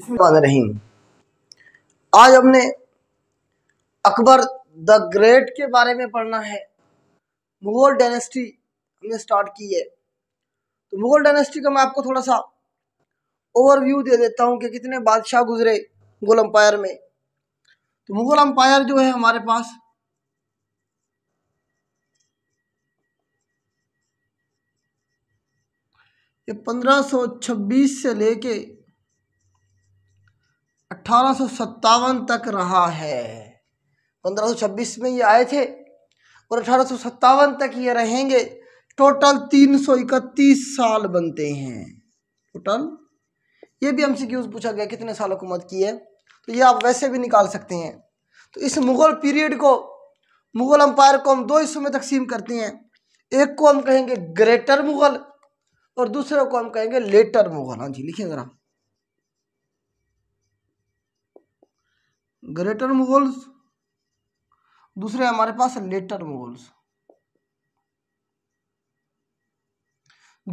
रहीम आज हमने Akbar the great के बारे में पढ़ना है मुगल डायनेस्टी हमने स्टार्ट की है तो मुगल डायनेस्टी का मैं आपको थोड़ा सा ओवरव्यू दे देता हूँ कि कितने बादशाह गुजरे मुगल अम्पायर में तो मुगल अम्पायर जो है हमारे पास ये 1526 से लेके अट्ठारह तक रहा है 1526 में ये आए थे और अठारह तक ये रहेंगे टोटल 331 साल बनते हैं टोटल ये भी हमसे क्यूज पूछा गया कितने साल हुकूमत की है तो ये आप वैसे भी निकाल सकते हैं तो इस मुग़ल पीरियड को मुग़ल अम्पायर को हम दो हिस्सों में तकसीम करते हैं एक को हम कहेंगे ग्रेटर मुग़ल और दूसरे को हम कहेंगे लेटर मुग़ल हाँ जी लिखिए ज़रा ग्रेटर मुगल्स दूसरे हमारे पास लेटर मुगल्स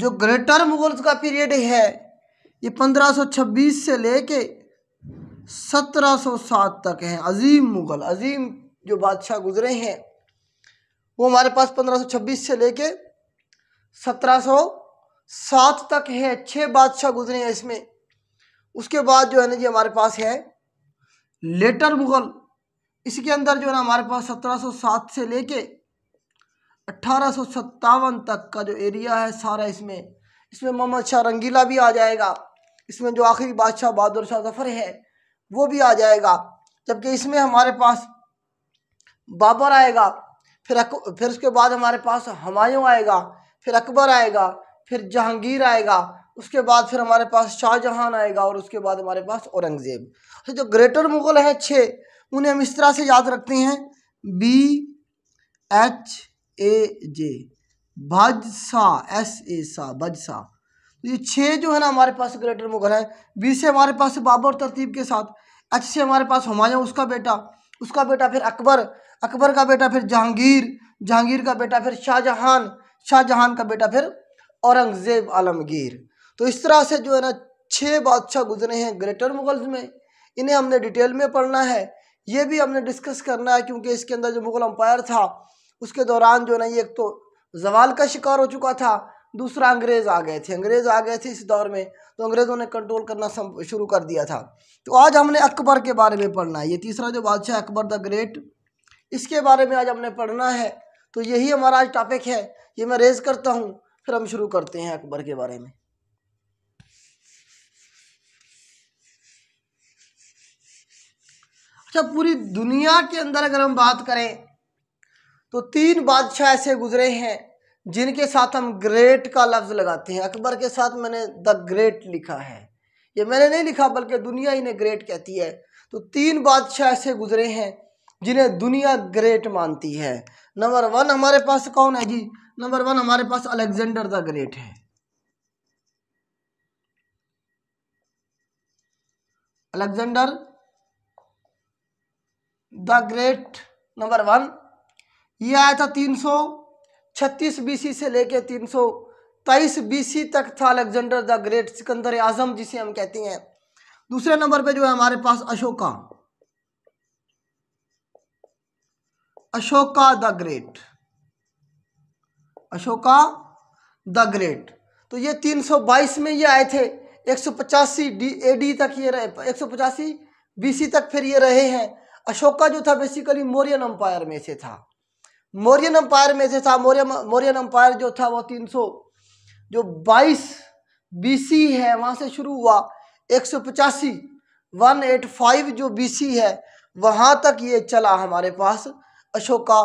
जो ग्रेटर मुगल्स का पीरियड है ये 1526 से लेके 1707 तक है अजीम मुगल अजीम जो बादशाह गुजरे हैं वो हमारे पास 1526 से लेके 1707 तक है छः बादशाह गुजरे हैं इसमें उसके बाद जो है ना जी हमारे पास है लेटर मुग़ल इसके अंदर जो है ना हमारे पास 1707 से लेके अठारह तक का जो एरिया है सारा इसमें इसमें मोहम्मद शाह रंगीला भी आ जाएगा इसमें जो आखिरी बादशाह बहादुर शाह जफ़र है वो भी आ जाएगा जबकि इसमें हमारे पास बाबर आएगा फिर अक, फिर उसके बाद हमारे पास हमायूं आएगा फिर अकबर आएगा फिर जहांगीर आएगा उसके बाद फिर हमारे पास शाहजहां आएगा और उसके बाद हमारे पास औरंगज़ेब तो अच्छा, जो ग्रेटर मुग़ल हैं छः उन्हें हम इस तरह से याद रखते हैं बी एच ए जे भजसा एस ए सा भजसा तो ये छः जो है ना हमारे पास ग्रेटर मुगल है बी से हमारे पास बाबर तरतीब के साथ एच से हमारे पास हमायूं उसका बेटा उसका बेटा फिर अकबर अकबर का बेटा फिर जहांगीर जहांगीर का बेटा फिर शाहजहां शाहजहां का बेटा फिर औरंगज़ेब आलमगीर तो इस तरह से जो है ना छः बादशाह गुजरे हैं ग्रेटर मुगल्स में इन्हें हमने डिटेल में पढ़ना है ये भी हमने डिस्कस करना है क्योंकि इसके अंदर जो मुगल अम्पायर था उसके दौरान जो है ना ये एक तो जवाल का शिकार हो चुका था दूसरा अंग्रेज़ आ गए थे अंग्रेज़ आ गए थे इस दौर में तो अंग्रेज़ों ने कंट्रोल करना शुरू कर दिया था तो आज हमने अकबर के बारे में पढ़ना है ये तीसरा जो बादशाह अकबर द ग्रेट इसके बारे में आज हमने पढ़ना है तो यही हमारा आज टॉपिक है ये मैं रेज़ करता हूँ फिर हम शुरू करते हैं अकबर के बारे में अच्छा पूरी दुनिया के अंदर अगर हम बात करें तो तीन बादशाह ऐसे गुजरे हैं जिनके साथ हम ग्रेट का लफ्ज़ लगाते हैं अकबर के साथ मैंने द ग्रेट लिखा है ये मैंने नहीं लिखा बल्कि दुनिया इन्हें ग्रेट कहती है तो तीन बादशाह ऐसे गुजरे हैं जिन्हें दुनिया ग्रेट मानती है नंबर वन हमारे पास कौन है जी नंबर वन हमारे पास अलेक्जेंडर द ग्रेट है Alexander the great number one ये आया था तीन सौ छत्तीस बीसी से लेके तीन सौ तेईस बीसी तक था Alexander the great Sikandar Azam जिसे हम कहते हैं दूसरे नंबर पे जो है हमारे पास Ashoka Ashoka the great Ashoka the great तो ये 322 में ये आए थे एक सौ पचासी डी ए डी तक ये रहे एक सौ पचासी बी तक फिर ये रहे हैं अशोका जो था बेसिकली मौर्यन अम्पायर में से था मौर्यन अम्पायर में से था मौर्य मौर्यन अम्पायर जो था वो 300 जो बाईस बी है वहाँ से शुरू हुआ एक सौ पचासी वन एट फाइव जो बी है वहाँ तक ये चला हमारे पास अशोका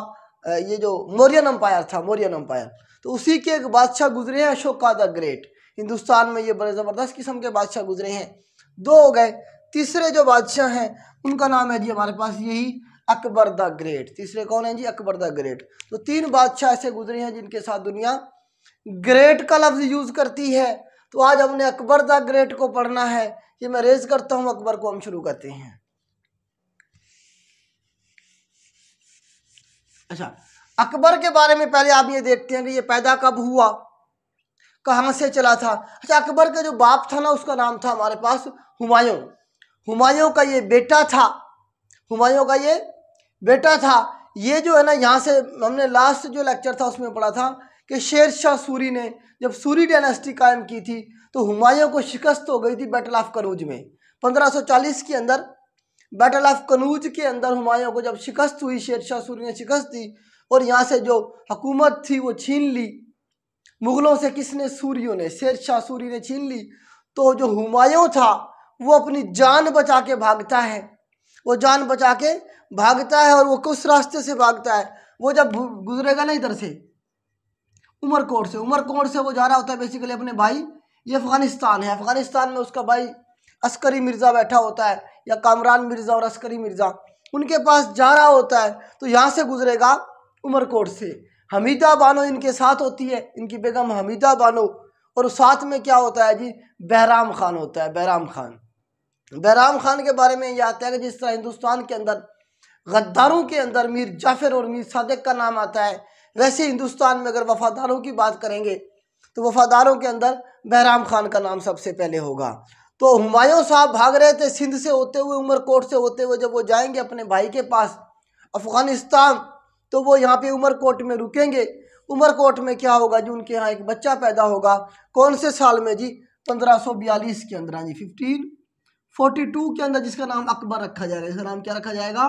ये जो मौर्यन अम्पायर था मौर्यन अम्पायर तो उसी के एक बादशाह गुजरे हैं अशोका द ग्रेट हिंदुस्तान में ये बड़े ज़बरदस्त किस्म के बादशाह गुजरे हैं दो हो गए तीसरे जो बादशाह हैं उनका नाम है जी हमारे पास यही अकबर द ग्रेट तीसरे कौन है जी अकबर द ग्रेट तो तीन बादशाह ऐसे गुजरे हैं जिनके साथ दुनिया ग्रेट का लफ्ज़ यूज़ करती है तो आज हमने अकबर द ग्रेट को पढ़ना है ये मैं रेज करता हूँ अकबर को हम शुरू करते हैं अच्छा अकबर के बारे में पहले आप ये देखते हैं कि ये पैदा कब हुआ कहाँ से चला था अच्छा अकबर का जो बाप था ना उसका नाम था हमारे पास हुमायूं हुमायूं का ये बेटा था हुमायूं का ये बेटा था ये जो है ना यहाँ से हमने लास्ट जो लेक्चर था उसमें पढ़ा था कि शेर शाह सूरी ने जब सूरी डायनेस्टी कायम की थी तो हुमायूं को शिकस्त हो गई थी बैटल ऑफ कनूज में 1540 के अंदर बैटल ऑफ कनूज के अंदर हुमायूं को जब शिकस्त हुई शेर शाह सूरी ने शिकस्त दी और यहाँ से जो हुकूमत थी वो छीन ली मुग़लों से किसने सूरियों ने शेर शाह सूरी ने छीन ली तो जो हुमायूं था वो अपनी जान बचा के भागता है वो जान बचा के भागता है और वो किस रास्ते से भागता है वो जब गुजरेगा ना इधर से उमरकोट से उमरकोट से वो जा रहा होता है बेसिकली अपने भाई ये अफ़गानिस्तान है अफ़गानिस्तान में उसका भाई अस्करी मिर्ज़ा बैठा होता है या कामरान मिर्ज़ा और अस्करी मिर्ज़ा उनके पास जा रहा होता है तो यहाँ से गुजरेगा उमरकोट से हमीदा बानो इनके साथ होती है इनकी बेगम हमीदा बानो और साथ में क्या होता है जी बहराम खान होता है बहराम खान बहराम खान के बारे में यह आता है कि जिस तरह हिंदुस्तान के अंदर गद्दारों के अंदर मीर जाफर और मीर सदक का नाम आता है वैसे हिंदुस्तान में अगर वफ़ादारों की बात करेंगे तो वफ़ादारों के अंदर बहराम खान का नाम सबसे पहले होगा तो हुमायूं साहब भाग रहे थे सिंध से होते हुए उमरकोट से होते हुए जब वो जाएंगे अपने भाई के पास अफ़गानिस्तान तो वो यहाँ पे उमरकोट में रुकेंगे उमरकोट में क्या होगा जी उनके यहाँ एक बच्चा पैदा होगा कौन से साल में जी पंद्रह सौ बयालीस के अंदर हाँ जी फिफ्टीन फोर्टी टू के अंदर जिसका नाम अकबर रखा जाएगा जिसका नाम क्या रखा जाएगा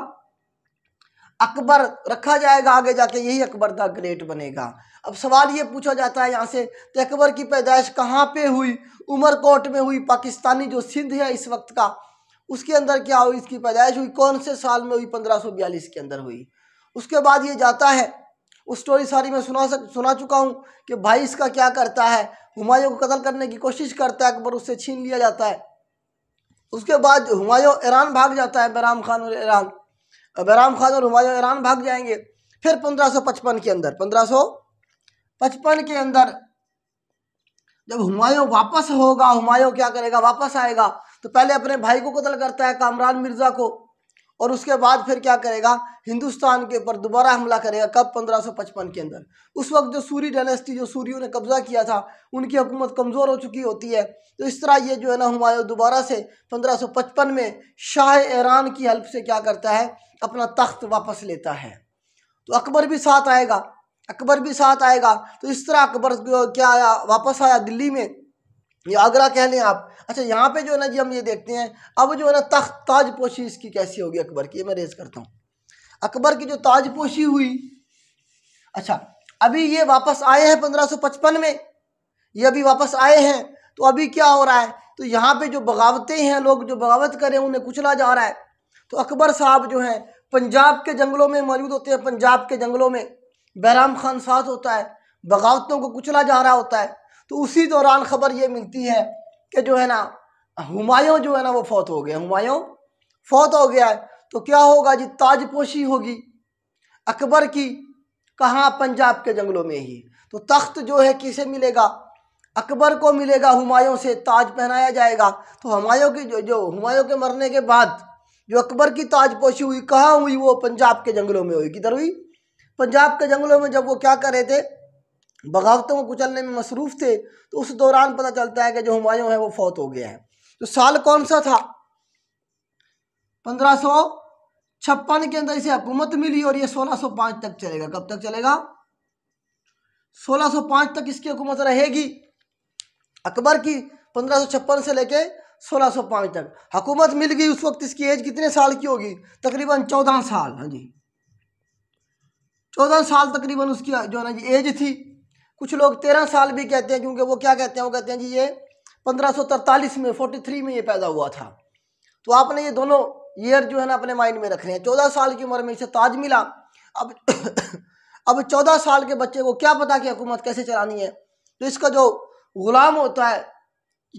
अकबर रखा जाएगा आगे जाके यही अकबर द ग्रेट बनेगा अब सवाल ये पूछा जाता है यहाँ से कि अकबर की पैदाइश कहाँ पे हुई उमरकोट में हुई पाकिस्तानी जो सिंध है इस वक्त का उसके अंदर क्या हुई इसकी पैदाइश हुई कौन से साल में हुई पंद्रह के अंदर हुई उसके बाद ये जाता है उस स्टोरी सारी मैं सुना सक सुना चुका हूँ कि भाई इसका क्या करता है हुमायूं को कत्ल करने की कोशिश करता है अकबर उससे छीन लिया जाता है उसके बाद हमायों ईरान भाग जाता है बैराम खान और ईरान बैराम खान और हमायों ईरान भाग जाएंगे फिर 1555 के अंदर 1555 के अंदर जब हुमायूं वापस होगा हमायों क्या करेगा वापस आएगा तो पहले अपने भाई को कतल करता है कामरान मिर्जा को और उसके बाद फिर क्या करेगा हिंदुस्तान के ऊपर दोबारा हमला करेगा कब 1555 के अंदर उस वक्त जो सूरी डायनेस्टी जो सूर्यों ने कब्जा किया था उनकी हुकूमत कमज़ोर हो चुकी होती है तो इस तरह ये जो है ना हमायूं दोबारा से 1555 में शाह ईरान की हेल्प से क्या करता है अपना तख्त वापस लेता है तो अकबर भी साथ आएगा अकबर भी साथ आएगा तो इस तरह अकबर क्या आया वापस आया दिल्ली में ये आगरा कह लें आप अच्छा यहाँ पे जो है ना जी हम ये देखते हैं अब जो है ना तख्त ताजपोशी इसकी कैसी होगी अकबर की ये मैं रेज करता हूँ अकबर की जो ताजपोशी हुई अच्छा अभी ये वापस आए हैं पचपन में ये अभी वापस आए हैं तो अभी क्या हो रहा है तो यहाँ पे जो बगावतें हैं लोग जो बगावत करें उन्हें कुचला जा रहा है तो अकबर साहब जो हैं पंजाब के जंगलों में मौजूद होते हैं पंजाब के जंगलों में बहराम खान साथ होता है बगावतों को कुचला जा रहा होता है तो उसी दौरान ख़बर ये मिलती है कि जो है ना हुमायूं जो है ना वो फौत हो गया हुमायूं फौत हो गया है तो क्या होगा जी ताजपोशी होगी अकबर की कहाँ पंजाब के जंगलों में ही तो तख्त जो है किसे मिलेगा अकबर को मिलेगा हुमायूं से ताज पहनाया जाएगा तो हुमायूं की जो जो हुमायूं के मरने के बाद जो अकबर की ताजपोशी हुई कहाँ हुई वो पंजाब के जंगलों में हुई किधर हुई पंजाब के जंगलों में जब वो क्या कर रहे थे बगावतों को कुचलने में मसरूफ़ थे तो उस दौरान पता चलता है कि जो हमायों है वो फौत हो गया है तो साल कौन सा था पंद्रह सौ छप्पन के अंदर इसे हुकूमत मिली और ये सोलह सौ पाँच तक चलेगा कब तक चलेगा सोलह सौ पाँच तक इसकी हुकूमत रहेगी अकबर की पंद्रह सौ छप्पन से लेके सोलह सौ पाँच तक हुकूमत मिल गई उस वक्त इसकी एज कितने साल की होगी तकरीबन चौदह साल हाँ जी चौदह साल तकरीबन उसकी जो है ना जी एज थी कुछ लोग तेरह साल भी कहते हैं क्योंकि वो क्या कहते हैं वो कहते हैं जी ये पंद्रह में फोर्टी में ये पैदा हुआ था तो आपने ये दोनों ईयर जो है ना अपने माइंड में रखने हैं चौदह साल की उम्र में इसे ताज मिला अब अब चौदह साल के बच्चे को क्या पता कि हुकूमत कैसे चलानी है तो इसका जो गुलाम होता है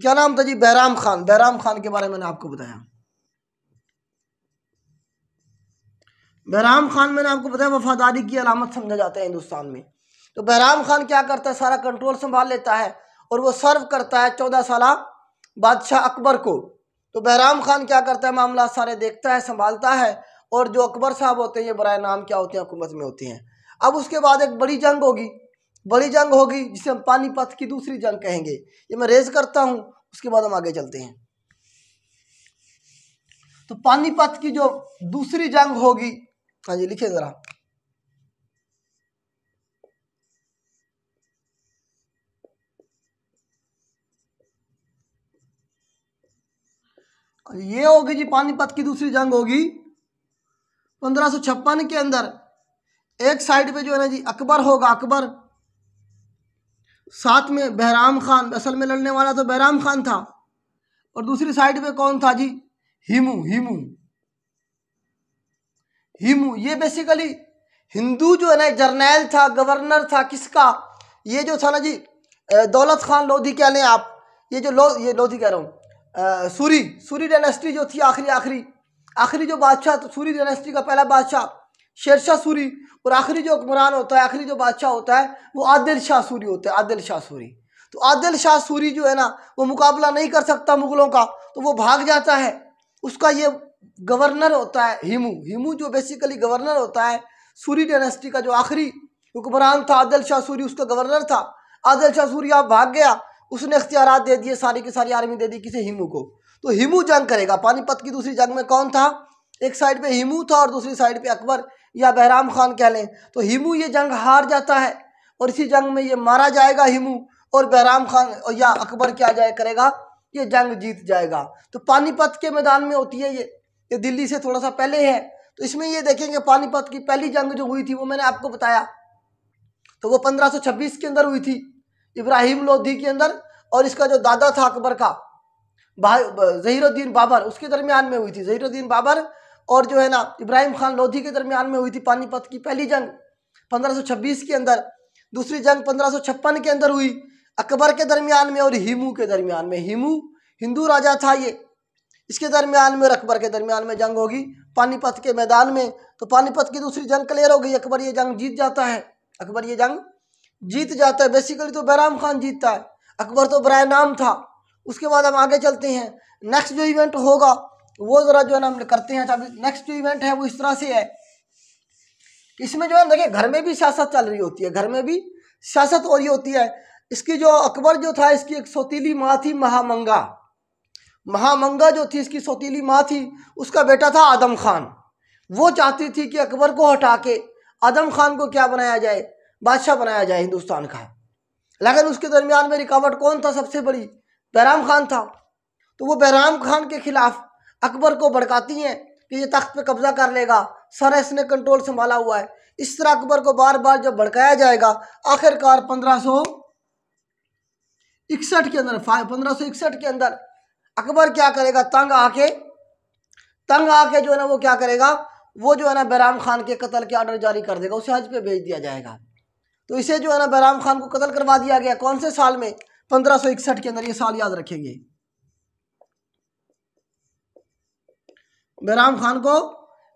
क्या नाम था जी बहराम खान बहराम खान के बारे में मैंने आपको बताया बहराम खान मैंने आपको बताया वफादारी की अलामत समझा जाता है हिंदुस्तान में तो बहराम खान क्या करता है सारा कंट्रोल संभाल लेता है और वो सर्व करता है चौदह साल हाँ बादशाह अकबर को तो बहराम खान क्या करता है मामला सारे देखता है संभालता है और जो अकबर साहब होते हैं ये बरए नाम क्या होते हैं हुकूमत में होती हैं अब उसके बाद एक बड़ी जंग होगी बड़ी जंग होगी जिसे हम पानीपत की दूसरी जंग कहेंगे ये मैं रेज करता हूँ उसके बाद हम आगे चलते हैं तो पानीपत की जो दूसरी जंग होगी हाँ जी लिखिए ज़रा ये होगी जी पानीपत की दूसरी जंग होगी पंद्रह के अंदर एक साइड पे जो है ना जी अकबर होगा अकबर साथ में बहराम खान असल में लड़ने वाला तो बहराम खान था और दूसरी साइड पे कौन था जी हिमू हिमू हिमू ये बेसिकली हिंदू जो है ना जर्नैल था गवर्नर था किसका ये जो था ना जी दौलत खान लोधी कह लें आप ये जो लो ये लोधी कह रहा हूँ सूरी सूरी डायनेस्टी जो थी आखिरी आखिरी आखिरी जो बादशाह तो सूरी डायनेस्टी का पहला बादशाह शेरशाह सूरी और आखिरी जो हुक्मरान होता है आखिरी जो बादशाह होता है वो आदिल शाह सूरी होता है आदिल शाह सूरी तो आदिल शाह सूरी जो है ना वो मुकाबला नहीं कर सकता मुगलों का तो वो भाग जाता है उसका ये गवर्नर होता है हिमू हिमू जो बेसिकली गवर्नर होता है सूरी डायनेस्टी का जो आखिरी हुक्मरान था आदिल शाह सूरी उसका गवर्नर था आदिल शाह सूरी आप भाग गया उसने अख्तियार दे दिए सारी की सारी आर्मी दे दी किसी हिमू को तो हिमू जंग करेगा पानीपत की दूसरी जंग में कौन था एक साइड पे हिमू था और दूसरी साइड पे अकबर या बहराम खान कह लें तो हिमू ये जंग हार जाता है और इसी जंग में ये मारा जाएगा हिमू और बहराम खान और या अकबर क्या जाए करेगा ये जंग जीत जाएगा तो पानीपत के मैदान में होती है ये ये दिल्ली से थोड़ा सा पहले है तो इसमें ये देखेंगे पानीपत की पहली जंग जो हुई थी वो मैंने आपको बताया तो वो पंद्रह के अंदर हुई थी इब्राहिम लोधी के अंदर और इसका जो दादा था अकबर का भाई जहीरुद्दीन बाबर उसके दरमियान में हुई थी जहीरुद्दीन बाबर और जो है ना इब्राहिम खान लोधी के दरमियान में हुई थी पानीपत की पहली जंग 1526 के अंदर दूसरी जंग पंद्रह के अंदर हुई अकबर के दरमियान में और हिमू के दरमियान में हिमू हिंदू राजा था ये इसके दरमियान में और अकबर के दरमियान में जंग होगी पानीपत के मैदान में तो पानीपत की दूसरी जंग क्लियर हो गई अकबर ये जंग जीत जाता है अकबर ये जंग जीत जाता है बेसिकली तो बैराम खान जीतता है अकबर तो बरा नाम था उसके बाद हम आगे चलते हैं नेक्स्ट जो इवेंट होगा वो ज़रा जो है ना हम करते हैं अभी नेक्स्ट जो इवेंट है वो इस तरह से है कि इसमें जो है देखिए घर में भी सियासत चल रही होती है घर में भी सियासत हो रही होती है इसकी जो अकबर जो था इसकी एक सौतीली माँ थी महामंगा महामंगा जो थी इसकी सौतीली माँ थी उसका बेटा था आदम खान वो चाहती थी कि अकबर को हटा के आदम खान को क्या बनाया जाए बादशाह बनाया जाए हिंदुस्तान का लेकिन उसके दरमियान में रिकावट कौन था सबसे बड़ी बहराम खान था तो वो बहराम खान के खिलाफ अकबर को भड़काती हैं कि ये तख्त पर कब्जा कर लेगा सर इसने कंट्रोल संभाला हुआ है इस तरह अकबर को बार बार जब भड़काया जाएगा आखिरकार पंद्रह सौ इकसठ के अंदर फाइव पंद्रह सौ इकसठ के अंदर अकबर क्या करेगा तंग आके तंग आके जो है ना वो क्या करेगा वो जो है ना बहराम खान के कत्ल के आर्डर जारी कर देगा उसे हज पे भेज दिया जाएगा तो इसे जो है ना बहराम खान को कत्ल करवा दिया गया कौन से साल में पंद्रह सौ इकसठ के अंदर ये साल याद रखेंगे बहराम खान को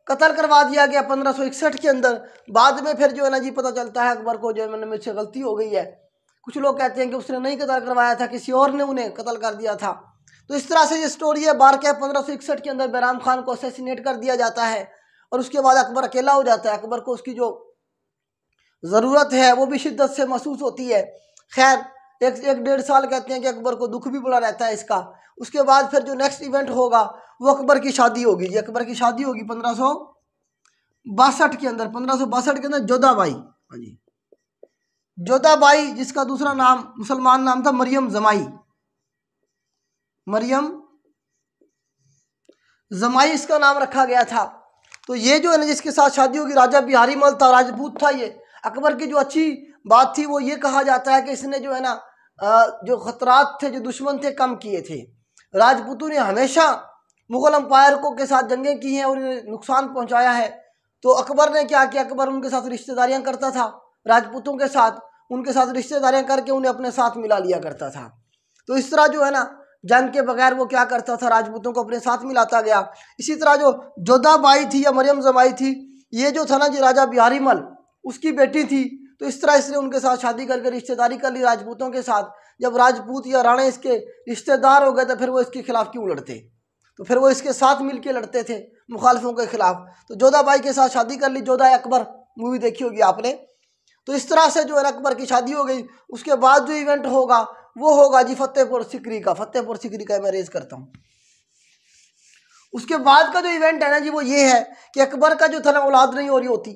कत्ल करवा दिया गया पंद्रह सौ इकसठ के अंदर बाद में फिर जो है ना जी पता चलता है अकबर को जो है मैंने मुझसे गलती हो गई है कुछ लोग कहते हैं कि उसने नहीं कत्ल करवाया था किसी और ने उन्हें कत्ल कर दिया था तो इस तरह से ये स्टोरी है बार के पंद्रह सौ इकसठ के अंदर बहराम खान को असेसिनेट कर दिया जाता है और उसके बाद अकबर अकेला हो जाता है अकबर को उसकी जो ज़रूरत है वो भी शिद्दत से महसूस होती है खैर एक एक डेढ़ साल कहते हैं कि अकबर को दुख भी बड़ा रहता है इसका उसके बाद फिर जो नेक्स्ट इवेंट होगा वो अकबर की शादी होगी जी अकबर की शादी होगी पंद्रह सौ बासठ के अंदर पंद्रह सौ बासठ के अंदर जोधाबाई हाँ जी जोधाबाई जिसका दूसरा नाम मुसलमान नाम था मरियम जमाई मरियम जमाई इसका नाम रखा गया था तो ये जो है ना जिसके साथ शादी होगी राजा बिहारी मल था राजपूत था ये अकबर की जो अच्छी बात थी वो ये कहा जाता है कि इसने जो है ना जो ख़तरात थे जो दुश्मन थे कम किए थे राजपूतों ने हमेशा मुग़ल अम्पायर को के साथ जंगें की हैं और नुकसान पहुंचाया है तो अकबर ने क्या किया अकबर उनके साथ रिश्तेदारियां करता था राजपूतों के साथ उनके साथ रिश्तेदारियां करके उन्हें अपने साथ मिला लिया करता था तो इस तरह जो है ना जंग के बगैर वो क्या करता था राजपूतों को अपने साथ मिलाता गया इसी तरह जो जोधाबाई थी या मरियम जमाई थी ये जो था ना जी राजा बिहारी मल उसकी बेटी थी तो इस तरह इसने उनके साथ शादी करके रिश्तेदारी कर ली राजपूतों के साथ जब राजपूत या राणा इसके रिश्तेदार हो गए तो फिर वो इसके खिलाफ क्यों लड़ते तो फिर वो इसके साथ मिलके लड़ते थे मुखालफों के खिलाफ तो जोधा बाई के साथ शादी कर ली जोधा अकबर मूवी देखी होगी आपने तो इस तरह से जो है अकबर की शादी हो गई उसके बाद जो इवेंट होगा वो होगा जी फतेहपुर सिकरी का फतेहपुर सिकरी का मैं रेज करता हूँ उसके बाद का जो इवेंट है ना जी वो ये है कि अकबर का जो था ना औलाद नहीं हो रही होती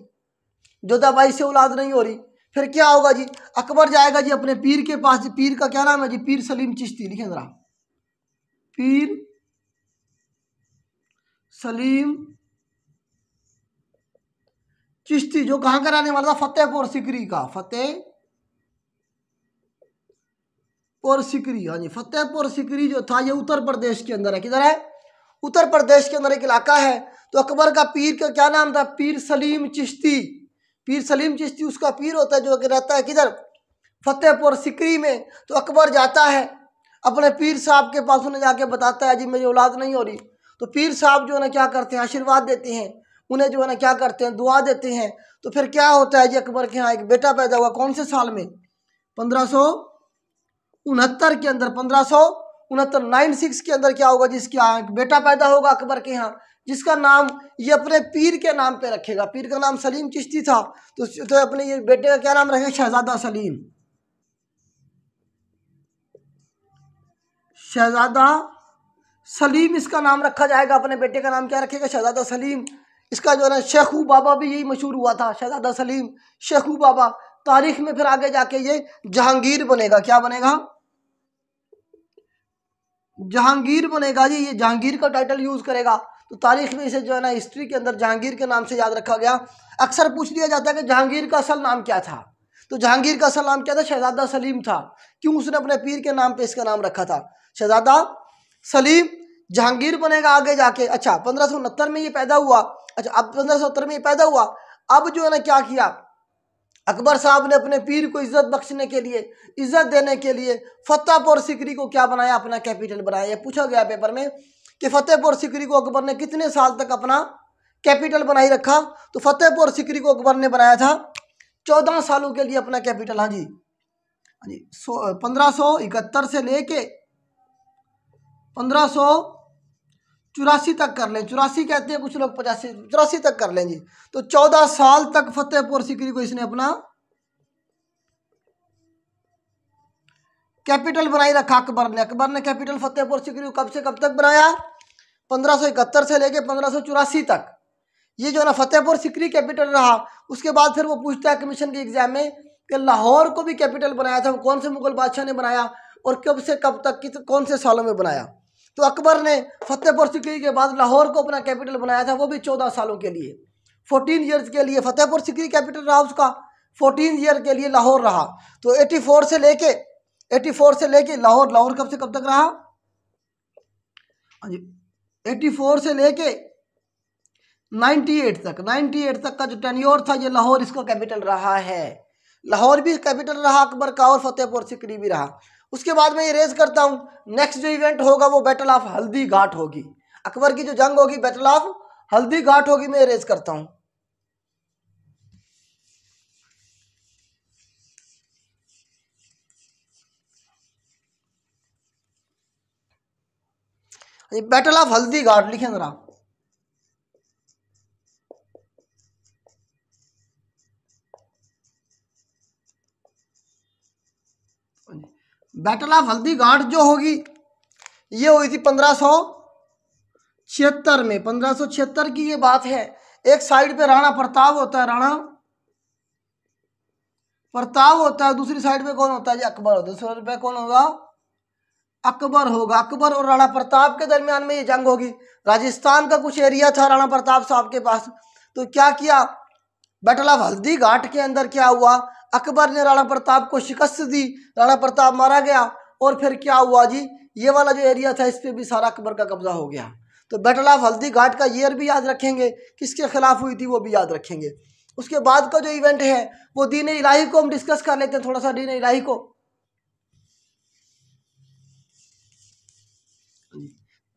दबाई से औलाद नहीं हो रही फिर क्या होगा जी अकबर जाएगा जी अपने पीर के पास जी पीर का क्या नाम है जी पीर सलीम चिश्ती लिखे जरा पीर सलीम चिश्ती जो कहां का रहने वाला था फतेहपुर सिकरी का फतेहपुर सिकरी हाँ जी फतेहपुर सिकरी जो था ये उत्तर प्रदेश के अंदर है किधर है उत्तर प्रदेश के अंदर एक इलाका है तो अकबर का पीर का क्या नाम था पीर सलीम चिश्ती पीर सलीम चिश्ती उसका पीर होता है जो कि रहता है किधर फतेहपुर सिकरी में तो अकबर जाता है अपने पीर साहब के पास उन्हें जाके बताता है जी मेरी औलाद नहीं हो रही तो पीर साहब जो है ना क्या करते हैं आशीर्वाद देते हैं उन्हें जो है ना क्या करते हैं दुआ देते हैं तो फिर क्या होता है जी अकबर के यहाँ एक बेटा पैदा हुआ कौन से साल में पंद्रह सौ उनहत्तर के अंदर पंद्रह सौ उनहत्तर नाइन सिक्स के अंदर क्या होगा जिसकी बेटा पैदा होगा अकबर के यहाँ जिसका नाम ये अपने पीर के नाम पे रखेगा पीर का नाम सलीम चिश्ती था तो, तो अपने ये बेटे का क्या नाम रखेगा शहजादा सलीम शहजादा सलीम इसका नाम रखा जाएगा अपने बेटे का नाम क्या रखेगा शहजादा सलीम इसका जो है ना शेखू बाबा भी यही मशहूर हुआ था शहजादा सलीम शेखू बाबा तारीख में फिर आगे जाके ये जहांगीर बनेगा क्या बनेगा जहांगीर बनेगा जी ये जहांगीर का टाइटल यूज़ करेगा तो तारीख में इसे जो है ना हिस्ट्री के अंदर जहांगीर के नाम से याद रखा गया अक्सर पूछ लिया जाता है कि जहांगीर का असल नाम क्या था तो जहांगीर का असल नाम क्या था शहजादा सलीम था क्यों उसने अपने पीर के नाम पे इसका नाम रखा था शहजादा सलीम जहांगीर बनेगा आगे जाके अच्छा पंद्रह में ये पैदा हुआ अच्छा अब पंद्रह में ये पैदा हुआ अब जो है ना क्या किया अकबर साहब ने अपने पीर को इज्जत बख्शने के लिए इज्जत देने के लिए फतेहपुर सिकरी को क्या बनाया अपना कैपिटल बनाया पूछा गया पेपर में कि फतेहपुर सिकरी को अकबर ने कितने साल तक अपना कैपिटल बनाई रखा तो फतेहपुर सिकरी को अकबर ने बनाया था चौदह सालों के लिए अपना कैपिटल हाँ जी हाँ जी सो पंद्रह सौ इकहत्तर से लेके पंद्रह सौ चौरासी तक कर लें चौरासी कहते हैं कुछ लोग पचासी चौरासी तक कर लें जी तो चौदह साल तक फतेहपुर सिकरी को इसने अपना कैपिटल बनाई रखा अकबर ने अकबर ने कैपिटल फतेहपुर सिकरी को कब से कब तक बनाया पंद्रह इकहत्तर से लेके पंद्रह चौरासी तक ये जो ना फतेहपुर सिकरी कैपिटल रहा उसके बाद फिर वो पूछता है कमीशन के एग्जाम में कि लाहौर को भी कैपिटल बनाया था वो कौन से मुगल बादशाह ने बनाया और कब से कब तक कौन से सालों में बनाया तो अकबर ने फतेहपुर सिकरी के बाद लाहौर को अपना कैपिटल बनाया था वो भी चौदह सालों के लिए फोर्टीन ईयर्स के लिए फतेहपुर सिकरी कैपिटल रहा उसका फोर्टीन ईयर के लिए लाहौर रहा तो एटी फोर से लेके एटी फोर से लेके लाहौर लाहौर कब से कब तक रहा एटी हाँ फोर से लेके नाइन्टी एट तक नाइन्टी एट तक का जो टेन्योर था ये लाहौर इसका कैपिटल रहा है लाहौर भी कैपिटल रहा अकबर का और फतेहपुर सिकरी भी रहा उसके बाद मैं रेज करता हूँ नेक्स्ट जो इवेंट होगा वो बैटल ऑफ हल्दी घाट होगी अकबर की जो जंग होगी बैटल ऑफ हल्दी घाट होगी मैं रेज करता हूँ बैटल ऑफ हल्दी घाट लिखें जरा बैटल ऑफ हल्दी घाट जो होगी ये हुई थी पंद्रह सौ छिहत्तर में पंद्रह सौ छिहत्तर की ये बात है एक साइड पे राणा प्रताप होता है राणा प्रताप होता है दूसरी साइड पे कौन होता है जी अकबर होता है दूसरे पे कौन होगा अकबर होगा अकबर और राणा प्रताप के दरमियान में ये जंग होगी राजस्थान का कुछ एरिया था राणा प्रताप साहब के पास तो क्या किया बैटल ऑफ हल्दी घाट के अंदर क्या हुआ अकबर ने राणा प्रताप को शिकस्त दी राणा प्रताप मारा गया और फिर क्या हुआ जी ये वाला जो एरिया था इस पर भी सारा अकबर का कब्जा हो गया तो बैटल ऑफ हल्दी घाट का ईयर भी याद रखेंगे किसके खिलाफ हुई थी वो भी याद रखेंगे उसके बाद का जो इवेंट है वो दीन इलाही को हम डिस्कस कर लेते हैं थोड़ा सा दीन इलाही को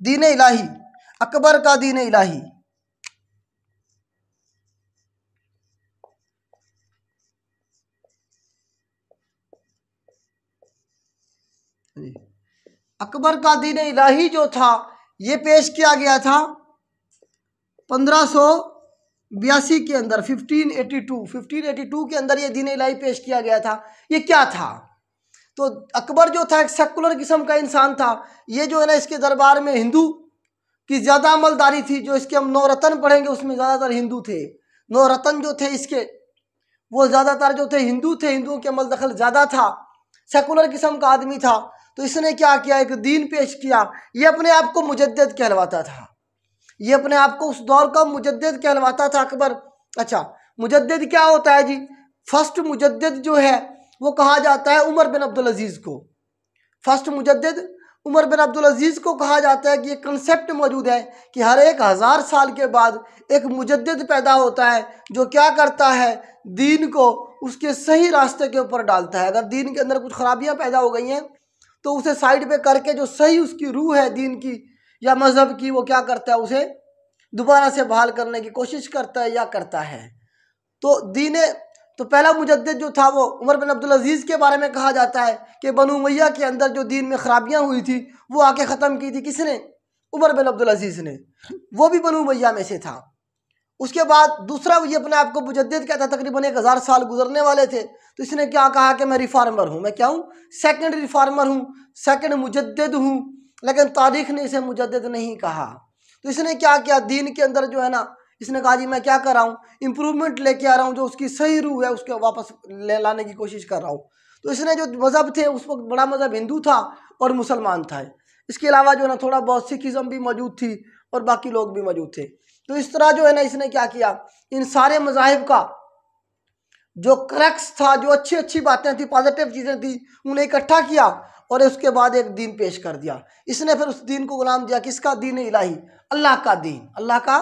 दीन इलाही अकबर का दीन इलाही अकबर का दीन इलाही जो था ये पेश किया गया था पंद्रह सौ बयासी के अंदर 1582 1582 के अंदर ये दीन इलाही पेश किया गया था ये क्या था तो अकबर जो था एक सेकुलर किस्म का इंसान था ये जो है ना इसके दरबार में हिंदू की ज़्यादा अमलदारी थी जो इसके हम नौरत्न पढ़ेंगे उसमें ज़्यादातर हिंदू थे नौरत्न जो थे इसके वो ज़्यादातर जो थे हिंदू थे हिंदुओं के अमल दखल ज़्यादा था सेकुलर किस्म का आदमी था तो इसने क्या किया एक दीन पेश किया ये अपने आप को मुजद्द कहलवाता था ये अपने आप को उस दौर का मुजद्द कहलवाता था अकबर अच्छा मुजद्द क्या होता है जी फर्स्ट मुजद्द जो है वो कहा जाता है उमर बिन अब्दुल अजीज़ को फर्स्ट मुजद्द उमर बिन अब्दुल अजीज़ को कहा जाता है कि ये कंसेप्ट मौजूद है कि हर एक हज़ार साल के बाद एक मुजद्द पैदा होता है जो क्या करता है दीन को उसके सही रास्ते के ऊपर डालता है अगर दीन के अंदर कुछ ख़राबियाँ पैदा हो गई हैं तो उसे साइड पे करके जो सही उसकी रूह है दीन की या मज़हब की वो क्या करता है उसे दोबारा से बहाल करने की कोशिश करता है या करता है तो दीन तो पहला मुजद जो था वो उमर बिन अब्दुल अजीज़ के बारे में कहा जाता है कि बनु मैया के अंदर जो दीन में ख़राबियाँ हुई थी वो आके ख़त्म की थी किसने उमर बिन अब्दुल अजीज़ ने वो भी बनु मैया में से था उसके बाद दूसरा ये अपने आप को मुजद कहता तकरीबन एक हज़ार साल गुजरने वाले थे तो इसने क्या कहा कि मैं रिफार्मर हूँ मैं क्या हूँ सेकेंड रिफार्मर हूँ सेकेंड मुजद हूँ लेकिन तारीख ने इसे मुजद नहीं कहा तो इसने क्या किया दीन के अंदर जो है ना इसने कहा जी मैं क्या कर रहा हूँ इम्प्रूवमेंट लेके आ रहा हूँ जो उसकी सही रूह है उसको वापस ले लाने की कोशिश कर रहा हूँ तो इसने जो मज़हब थे उस वक्त बड़ा मज़हब हिंदू था और मुसलमान था इसके अलावा जो है ना थोड़ा बहुत सिखिज़म भी मौजूद थी और बाकी लोग भी मौजूद थे तो इस तरह जो है ना इसने क्या किया इन सारे मजाहब का जो क्रक्स था जो अच्छी अच्छी बातें थी पॉजिटिव चीज़ें थी उन्हें इकट्ठा किया और उसके बाद एक दीन पेश कर दिया इसने फिर उस दीन को गुलाम दिया किसका दीन इलाही अल्लाह का दीन अल्लाह का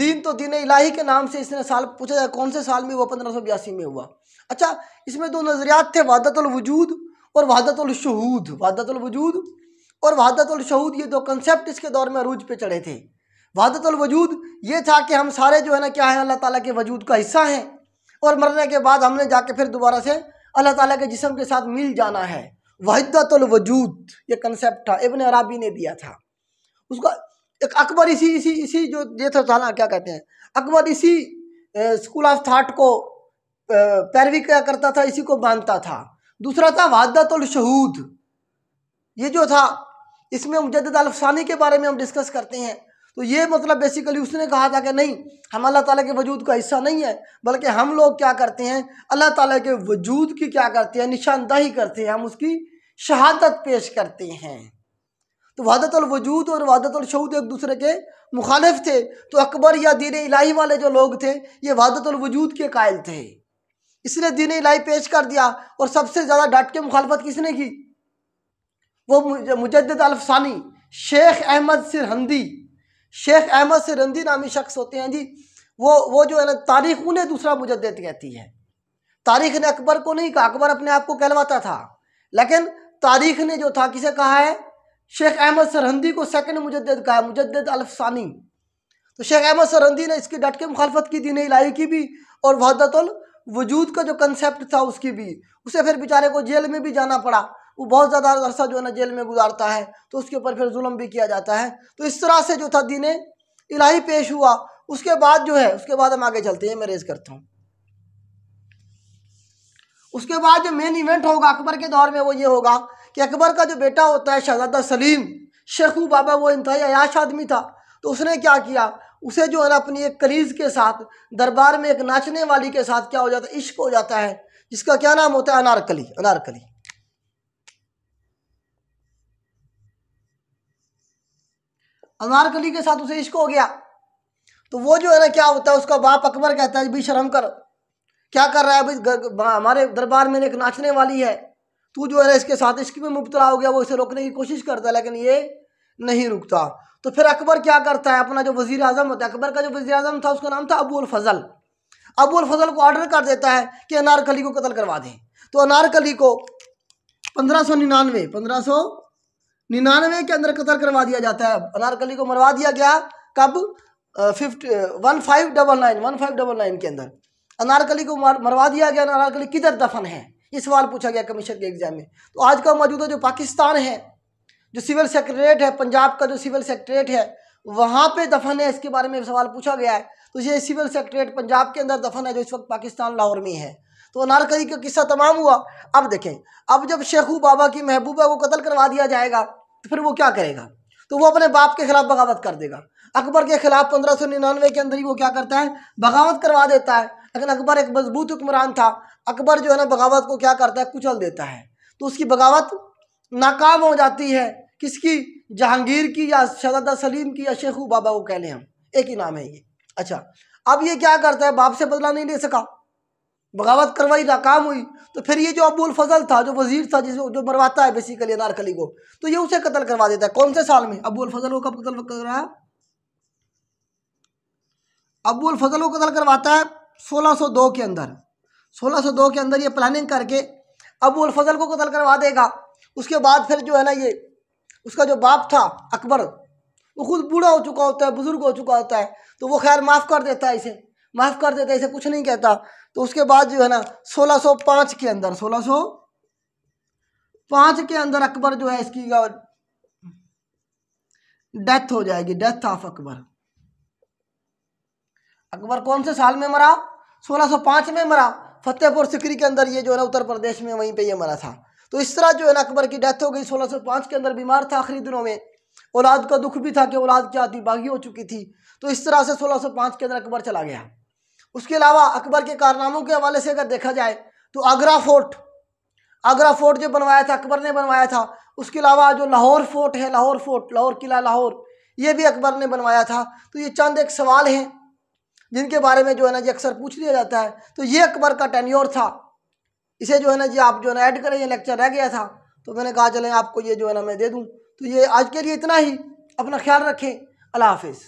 दीन तो दीन इलाही के नाम से इसने साल पूछा जाए कौन से साल में हुआ पंद्रह सौ बयासी में हुआ अच्छा इसमें दो नज़रियात थे वादतुलवजूद और वादतुलशहूद वादतुलवजूद और वादतुलशहूद ये दो कंसेप्ट इसके दौर में अरूज पे चढ़े थे वजूद ये था कि हम सारे जो है ना क्या है अल्लाह ताला के वजूद का हिस्सा हैं और मरने के बाद हमने जाके फिर दोबारा से अल्लाह ताला के जिसम के साथ मिल जाना है वजूद ये कंसेप्ट था इबन अराबी ने दिया था उसका एक अकबर इसी इसी इसी जो ये था ना क्या कहते हैं अकबर इसी स्कूल ऑफ थाट को पैरवी क्या करता था इसी को मानता था दूसरा था वादतुलशहूद ये जो था इसमें मुजद अलफसानी के बारे में हम डिस्कस करते हैं तो ये मतलब बेसिकली उसने कहा था कि नहीं हम अल्लाह ताला के वजूद का हिस्सा नहीं है बल्कि हम लोग क्या करते हैं अल्लाह ताला के वजूद की क्या करते हैं निशानदाही करते हैं हम उसकी शहादत पेश करते हैं तो वहादत वजूद और वहादत शहूद एक दूसरे के मुखालिफ थे तो अकबर या दीन इलाही वाले जो लोग थे ये वहादत वजूद के कायल थे इसने दीन इलाही पेश कर दिया और सबसे ज़्यादा डट के मुखालफत किसने की वो मुजद अल्फसानी शेख अहमद सिरहंदी शेख अहमद से रंदी नामी शख्स होते हैं जी वो वो जो है ना तारीख उन्हें दूसरा मुजद कहती है तारीख ने अकबर को नहीं कहा अकबर अपने आप को कहलवाता था लेकिन तारीख ने जो था किसे कहा है शेख अहमद सरहंदी को सेकंड मुजद कहा मुजद अलफसानी तो शेख अहमद सरहंदी ने इसकी डट के मुखालफत की दीन इलाही की भी और वहदतुल वजूद का जो कंसेप्ट था उसकी भी उसे फिर बेचारे को जेल में भी जाना पड़ा वो बहुत ज़्यादा अरसा जो है ना जेल में गुजारता है तो उसके ऊपर फिर जुल्म भी किया जाता है तो इस तरह से जो था दिन इलाही पेश हुआ उसके बाद जो है उसके बाद हम आगे चलते हैं मैं रेज करता हूँ उसके बाद जो मेन इवेंट होगा अकबर के दौर में वो ये होगा कि अकबर का जो बेटा होता है शहजादा सलीम शेखू बाबा वो इंतहाई अयाश आदमी था तो उसने क्या किया उसे जो है ना अपनी एक करीज के साथ दरबार में एक नाचने वाली के साथ क्या हो जाता है इश्क हो जाता है जिसका क्या नाम होता है अनारकली अनारकली अनारकली के साथ उसे इश्क हो गया तो वो जो है ना क्या होता है उसका बाप अकबर कहता है भी शर्म कर क्या कर रहा है भाई हमारे दरबार में एक नाचने वाली है तू जो है ना इसके साथ इश्क में मुबतला हो गया वो इसे रोकने की कोशिश करता है लेकिन ये नहीं रुकता तो फिर अकबर क्या करता है अपना जो वजीर अजम होता है अकबर का जो वजी अजम था उसका नाम था अबूल फजल अबूल फजल को ऑर्डर कर देता है कि अनारकली को कत्ल करवा दें तो अनारकली को पंद्रह सौ निन्यानवे पंद्रह सौ निन्यानवे के अंदर कतल करवा दिया जाता है अनारकली को मरवा दिया गया कब fifty one five double nine one five double nine के अंदर अनारकली को मरवा दिया गया अनारकली किधर दफन है ये सवाल पूछा गया कमीशन के एग्जाम में तो आज का मौजूदा जो पाकिस्तान है जो सिविल सेक्रेटरीट है पंजाब का जो सिविल सेक्रेटरीट है वहाँ पे दफन है इसके बारे में सवाल पूछा गया है तो ये सिविल सेक्रेटरीट पंजाब के अंदर दफन है जो इस वक्त पाकिस्तान लाहौर में है तो अनारकली का किस्सा तमाम हुआ अब देखें अब जब शेखू बाबा की महबूबा को कत्ल करवा दिया जाएगा तो फिर वो क्या करेगा तो वो अपने बाप के खिलाफ बगावत कर देगा अकबर के खिलाफ पंद्रह सौ निन्यानवे के अंदर ही वो क्या करता है बगावत करवा देता है लेकिन अकबर एक मजबूत हुक्मरान था अकबर जो है ना बगावत को क्या करता है कुचल देता है तो उसकी बगावत नाकाम हो जाती है किसकी जहांगीर की या शहजादा सलीम की या शेखू बाबा को कह लें हम एक ही नाम है ये अच्छा अब ये क्या करता है बाप से बदला नहीं ले सका बगावत करवाई नाकाम हुई तो फिर ये जो अबुल फजल था जो वजीर था जिस जो मरवाता है बेसिकली अनारकली को तो ये उसे कत्ल करवा देता है कौन से साल में अबुल फजल को कब कतल कर रहा है अबुल फजल को कतल करवाता है 1602 के अंदर 1602 के अंदर ये प्लानिंग करके अबुल फजल को कतल करवा देगा उसके बाद फिर जो है ना ये उसका जो बाप था अकबर वो खुद बूढ़ा हो चुका होता है बुज़ुर्ग हो चुका होता है तो वो खैर माफ़ कर देता है इसे माफ़ कर देता है इसे कुछ नहीं कहता तो उसके बाद जो है ना 1605 के अंदर 1605 के अंदर अकबर जो है इसकी डेथ हो जाएगी डेथ ऑफ अकबर अकबर कौन से साल में मरा 1605 में मरा फतेहपुर सिकरी के अंदर ये जो है ना उत्तर प्रदेश में वहीं पे ये मरा था तो इस तरह जो है ना अकबर की डेथ हो गई 1605 के अंदर बीमार था आखिरी दिनों में औलाद का दुख भी था कि औलाद क्या थी बागी हो चुकी थी तो इस तरह से 1605 के अंदर अकबर चला गया उसके अलावा अकबर के कारनामों के हवाले से अगर देखा जाए तो आगरा फोर्ट आगरा फोर्ट जो बनवाया था अकबर ने बनवाया था उसके अलावा जो लाहौर फोर्ट है लाहौर फोर्ट लाहौर किला लाहौर ये भी अकबर ने बनवाया था तो ये चंद एक सवाल हैं जिनके बारे में जो है ना जी अक्सर पूछ लिया जाता है तो ये अकबर का टेन्योर था इसे जो है ना जी आप जो है ना ऐड करें ये लेक्चर रह गया था तो मैंने कहा चलें आपको ये जो है ना मैं दे दूँ तो ये आज के लिए इतना ही अपना ख्याल रखें अल्लाह हाफिज़